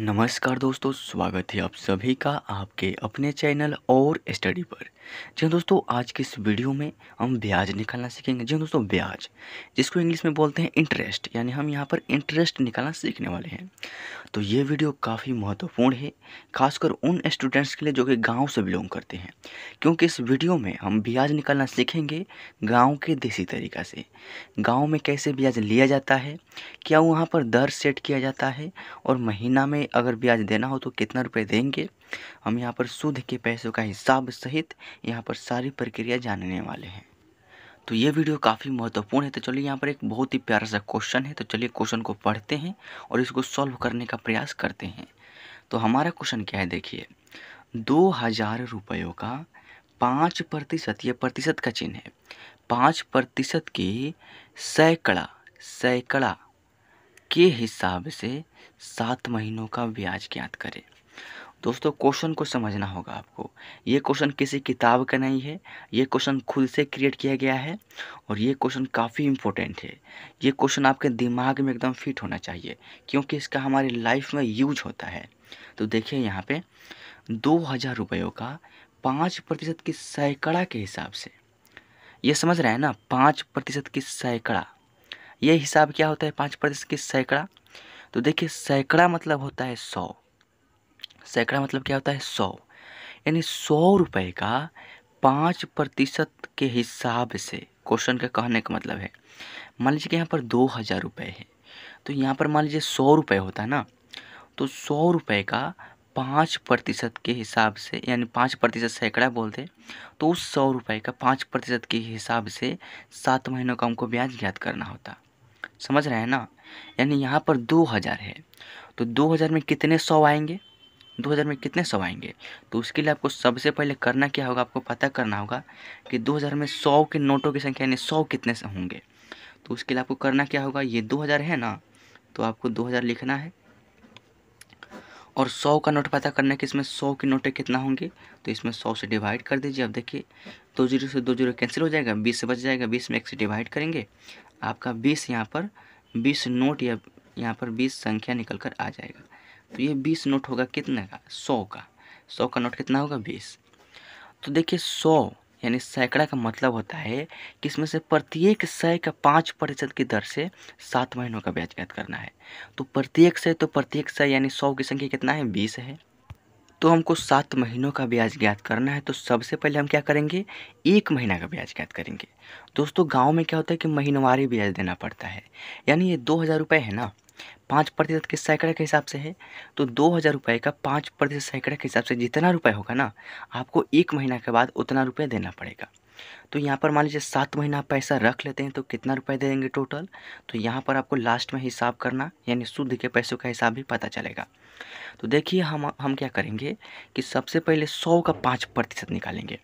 नमस्कार दोस्तों स्वागत है आप सभी का आपके अपने चैनल और स्टडी पर जी हाँ दोस्तों आज के इस वीडियो में हम ब्याज निकालना सीखेंगे जी हाँ दोस्तों ब्याज जिसको इंग्लिश में बोलते हैं इंटरेस्ट यानी हम यहाँ पर इंटरेस्ट निकालना सीखने वाले हैं तो ये वीडियो काफ़ी महत्वपूर्ण है खासकर उन स्टूडेंट्स के लिए जो कि गाँव से बिलोंग करते हैं क्योंकि इस वीडियो में हम ब्याज निकालना सीखेंगे गाँव के देसी तरीका से गाँव में कैसे ब्याज लिया जाता है क्या वहाँ पर दर सेट किया जाता है और महीना में हमें अगर ब्याज देना हो तो कितना रुपए देंगे हम यहाँ पर सूद के पैसों का हिसाब सहित यहाँ पर सारी प्रक्रिया जानने वाले हैं तो ये वीडियो काफ़ी महत्वपूर्ण है तो चलिए यहाँ पर एक बहुत ही प्यारा सा क्वेश्चन है तो चलिए क्वेश्चन को पढ़ते हैं और इसको सॉल्व करने का प्रयास करते हैं तो हमारा क्वेश्चन क्या है देखिए दो हज़ार रुपयों का पाँच प्रतिशत ये प्रतिशत का चिन्ह है पाँच प्रतिशत की सैकड़ा सैकड़ा के हिसाब से सात महीनों का ब्याज ज्ञात करें दोस्तों क्वेश्चन को समझना होगा आपको ये क्वेश्चन किसी किताब का नहीं है ये क्वेश्चन खुद से क्रिएट किया गया है और ये क्वेश्चन काफ़ी इम्पोर्टेंट है ये क्वेश्चन आपके दिमाग में एकदम फिट होना चाहिए क्योंकि इसका हमारी लाइफ में यूज होता है तो देखिए यहाँ पे दो हज़ार रुपयों का पाँच प्रतिशत की सैकड़ा के हिसाब से ये समझ रहे हैं ना पाँच प्रतिशत की सैकड़ा ये हिसाब क्या होता है पाँच प्रतिशत की सैकड़ा तो देखिए सैकड़ा मतलब होता है सौ सैकड़ा मतलब क्या होता है सौ यानी सौ रुपये का पाँच प्रतिशत के हिसाब से क्वेश्चन का कहने का मतलब है मान लीजिए कि यहाँ पर दो हज़ार रुपये है तो यहाँ पर मान लीजिए सौ रुपये होता है ना तो सौ रुपये का पाँच प्रतिशत के हिसाब से यानी पाँच प्रतिशत सैकड़ा बोलते तो उस सौ रुपये का पाँच प्रतिशत के हिसाब से सात महीनों का हमको ब्याज ज्ञात करना होता समझ रहे हैं ना यानी यहाँ पर दो हज़ार है तो दो हज़ार में कितने सौ आएंगे दो हज़ार में कितने सौ आएंगे तो उसके लिए आपको सबसे पहले करना क्या होगा आपको पता करना होगा कि दो हज़ार में सौ के नोटों की संख्या यानी सौ कितने से होंगे तो उसके लिए आपको करना क्या होगा ये दो हज़ार है ना तो आपको दो हज़ार लिखना है और सौ का नोट पता करना है कि इसमें सौ के नोटे कितना होंगे तो इसमें सौ से डिवाइड कर दीजिए अब देखिए दो जीरो से दो जीरो कैंसिल हो जाएगा बीस से बच जाएगा बीस में एक से डिवाइड करेंगे आपका बीस यहाँ पर बीस नोट या यहाँ पर बीस संख्या निकल कर आ जाएगा तो ये बीस नोट होगा कितने का सौ का सौ का नोट कितना होगा बीस तो देखिए सौ यानी सैकड़ा का मतलब होता है कि इसमें से प्रत्येक सय का पाँच प्रतिशत की दर से सात महीनों का ब्याज ज्ञात करना है तो प्रत्येक सय तो प्रत्येक सय यानी सौ की संख्या कितना है बीस है तो हमको सात महीनों का ब्याज ज्ञात करना है तो सबसे पहले हम क्या करेंगे एक महीना का ब्याज ज्ञात करेंगे दोस्तों गांव में क्या होता है कि महीनवारी ब्याज देना पड़ता है यानी ये दो हज़ार रुपये है ना पाँच प्रतिशत के सैकड़े के हिसाब से है तो दो हज़ार रुपये का पाँच प्रतिशत सैकड़े के हिसाब से जितना रुपये होगा ना आपको एक महीना के बाद उतना रुपये देना पड़ेगा तो यहाँ पर मान लीजिए सात महीना पैसा रख लेते हैं तो कितना रुपए दे देंगे टोटल तो यहाँ पर आपको लास्ट में हिसाब करना यानी शुद्ध के पैसों का हिसाब भी पता चलेगा तो देखिए हम हम क्या करेंगे कि सबसे पहले सौ का पाँच प्रतिशत निकालेंगे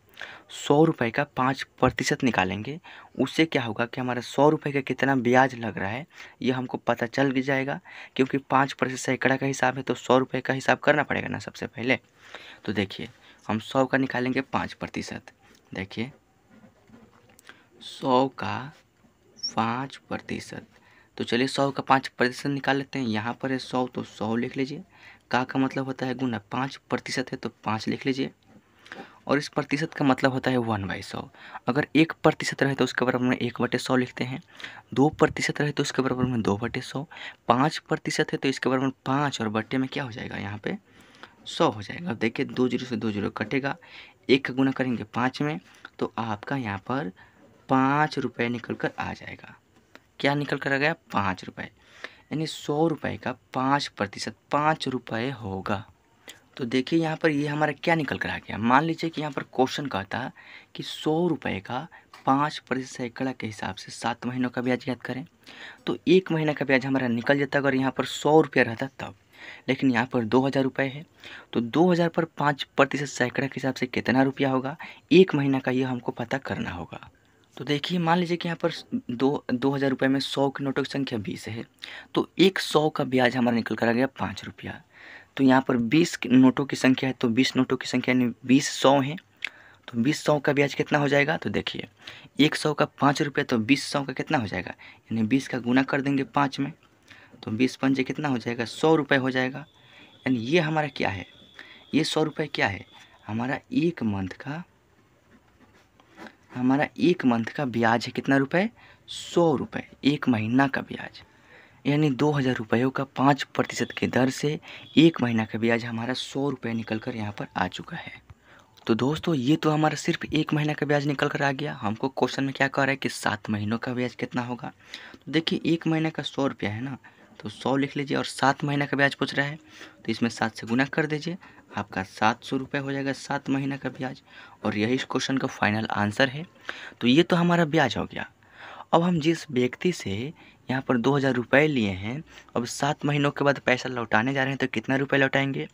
सौ रुपये का पाँच प्रतिशत निकालेंगे उससे क्या होगा कि हमारा सौ रुपये का कितना ब्याज लग रहा है ये हमको पता चल भी जाएगा क्योंकि पाँच प्रतिशत सैकड़ा का हिसाब है तो सौ रुपये का हिसाब करना पड़ेगा ना सबसे पहले तो देखिए हम सौ का निकालेंगे पाँच प्रतिशत देखिए सौ का पाँच प्रतिशत तो चलिए सौ का पाँच प्रतिशत निकाल लेते हैं यहाँ पर है सौ तो सौ लिख लीजिए का का मतलब होता है गुना पाँच प्रतिशत है तो पाँच लिख लीजिए और इस प्रतिशत का मतलब होता है वन बाई सौ अगर एक प्रतिशत रहे तो उसके बराबर में एक बटे सौ लिखते हैं दो प्रतिशत रहे तो उसके बराबर में दो बटे सौ पाँच प्रतिशत है तो इसके बराबर में पाँच और बटे में क्या हो जाएगा यहाँ पे सौ हो जाएगा अब देखिए दो जीरो से दो जीरो कटेगा एक का गुना करेंगे पाँच में तो आपका यहाँ पर पाँच रुपये निकल कर आ जाएगा क्या निकल कर आ गया पाँच रुपये यानी सौ रुपये का पाँच प्रतिशत पाँच रुपये होगा तो देखिए यहाँ पर ये हमारा क्या निकल कर आ गया मान लीजिए कि यहाँ पर क्वेश्चन कहता है कि सौ रुपये का पाँच प्रतिशत सैकड़ा के हिसाब से सात महीनों का ब्याज याद करें तो एक महीना का ब्याज हमारा निकल जाता अगर यहाँ पर सौ रुपया रहता तब लेकिन यहाँ पर दो हज़ार रुपये है तो दो हज़ार पर पाँच प्रतिशत सैकड़ा के हिसाब से कितना रुपया होगा एक महीना का ये हमको पता करना होगा तो देखिए मान लीजिए कि यहाँ पर दो दो हज़ार रुपये में सौ के नोटों की संख्या बीस है तो एक सौ का ब्याज हमारा निकल कर आ गया पाँच रुपया तो यहाँ पर बीस नोटों की संख्या है तो बीस नोटों की संख्या यानी बीस सौ है तो बीस सौ का ब्याज कितना हो जाएगा तो देखिए एक सौ का पाँच रुपया तो बीस सौ का कितना हो जाएगा यानी बीस का गुना कर देंगे पाँच में तो बीस पंजे कितना हो जाएगा सौ रुपये हो जाएगा यानी ये हमारा क्या है ये सौ रुपये क्या है हमारा एक मंथ का हमारा एक मंथ का ब्याज है कितना रुपए सौ रुपये एक महीना का ब्याज यानी दो हज़ार रुपयों का पाँच प्रतिशत के दर से एक महीना का ब्याज हमारा सौ रुपये निकल कर यहाँ पर आ चुका है तो दोस्तों ये तो हमारा सिर्फ एक महीना का ब्याज निकल कर आ गया हमको क्वेश्चन में क्या कह रहा है कि सात महीनों का ब्याज कितना होगा तो देखिए एक महीने का सौ रुपया है ना तो सौ लिख लीजिए और सात महीना का ब्याज पूछ रहा है तो इसमें सात से गुना कर दीजिए आपका सात सौ रुपये हो जाएगा सात महीना का ब्याज और यही इस क्वेश्चन का फाइनल आंसर है तो ये तो हमारा ब्याज हो गया अब हम जिस व्यक्ति से यहाँ पर दो हज़ार रुपये लिए हैं अब सात महीनों के बाद पैसा लौटाने जा रहे हैं तो कितना रुपये लौटाएंगे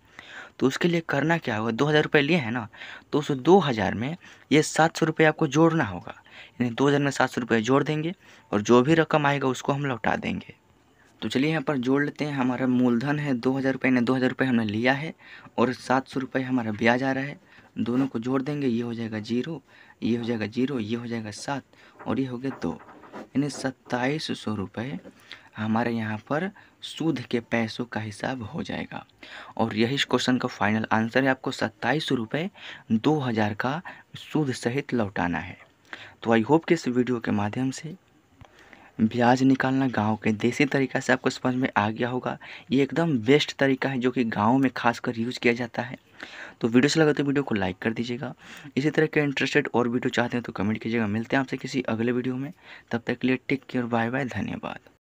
तो उसके लिए करना क्या होगा दो हज़ार रुपये लिए हैं ना तो उस दो हज़ार में ये सात सौ रुपये आपको जोड़ना होगा यानी दो हज़ार में सात सौ रुपये जोड़ देंगे और जो भी रकम आएगा उसको हम लौटा देंगे तो चलिए यहाँ पर जोड़ लेते हैं हमारा मूलधन है दो हज़ार रुपये ने दो हज़ार रुपये हमने लिया है और सात सौ रुपये हमारा ब्याज आ रहा है दोनों को जोड़ देंगे ये हो जाएगा जीरो ये हो जाएगा जीरो ये हो जाएगा सात और ये हो गया दो यानी सत्ताईस सौ रुपये हमारे यहाँ पर सूद के पैसों का हिसाब हो जाएगा और यही इस क्वेश्चन का फाइनल आंसर है आपको सत्ताईस सौ रुपये दो हज़ार का सूद सहित लौटाना है तो आई होप कि इस वीडियो के माध्यम से ब्याज निकालना गांव के देसी तरीका से आपको समझ में आ गया होगा ये एकदम बेस्ट तरीका है जो कि गांव में खासकर यूज़ किया जाता है तो वीडियो से लगा तो वीडियो को लाइक कर दीजिएगा इसी तरह के इंटरेस्टेड और वीडियो चाहते हैं तो कमेंट कीजिएगा मिलते हैं आपसे किसी अगले वीडियो में तब तक के लिए टेक केयर बाय बाय धन्यवाद